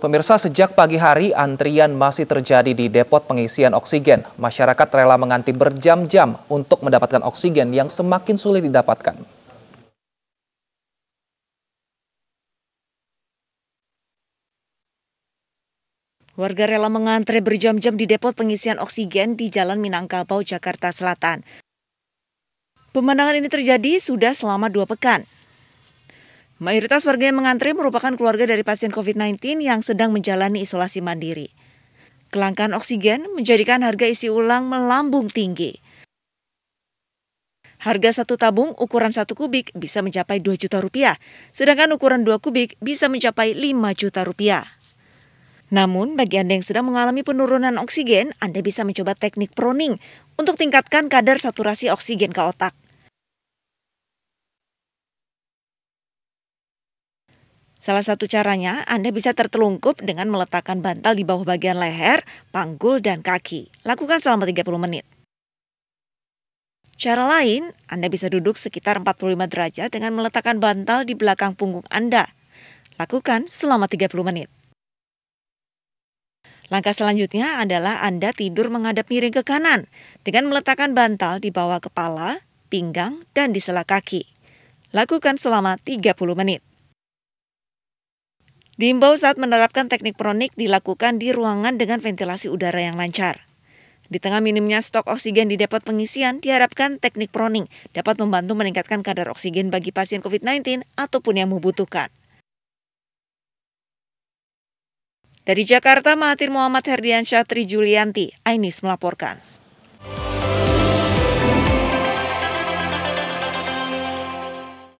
Pemirsa, sejak pagi hari antrian masih terjadi di depot pengisian oksigen. Masyarakat rela menganti berjam-jam untuk mendapatkan oksigen yang semakin sulit didapatkan. Warga rela mengantre berjam-jam di depot pengisian oksigen di Jalan Minangkabau, Jakarta Selatan. Pemandangan ini terjadi sudah selama dua pekan. Mayoritas warga yang mengantri merupakan keluarga dari pasien COVID-19 yang sedang menjalani isolasi mandiri. Kelangkaan oksigen menjadikan harga isi ulang melambung tinggi. Harga satu tabung ukuran satu kubik bisa mencapai 2 juta rupiah, sedangkan ukuran dua kubik bisa mencapai 5 juta rupiah. Namun, bagi Anda yang sedang mengalami penurunan oksigen, Anda bisa mencoba teknik proning untuk tingkatkan kadar saturasi oksigen ke otak. Salah satu caranya, Anda bisa tertelungkup dengan meletakkan bantal di bawah bagian leher, panggul, dan kaki. Lakukan selama 30 menit. Cara lain, Anda bisa duduk sekitar 45 derajat dengan meletakkan bantal di belakang punggung Anda. Lakukan selama 30 menit. Langkah selanjutnya adalah Anda tidur menghadap miring ke kanan dengan meletakkan bantal di bawah kepala, pinggang, dan di sela kaki. Lakukan selama 30 menit. Diimbau saat menerapkan teknik pronik dilakukan di ruangan dengan ventilasi udara yang lancar. Di tengah minimnya stok oksigen di depot pengisian, diharapkan teknik proning dapat membantu meningkatkan kadar oksigen bagi pasien COVID-19 ataupun yang membutuhkan. Dari Jakarta, Mahathir Muhammad Herdiansyah Tri Ainis melaporkan.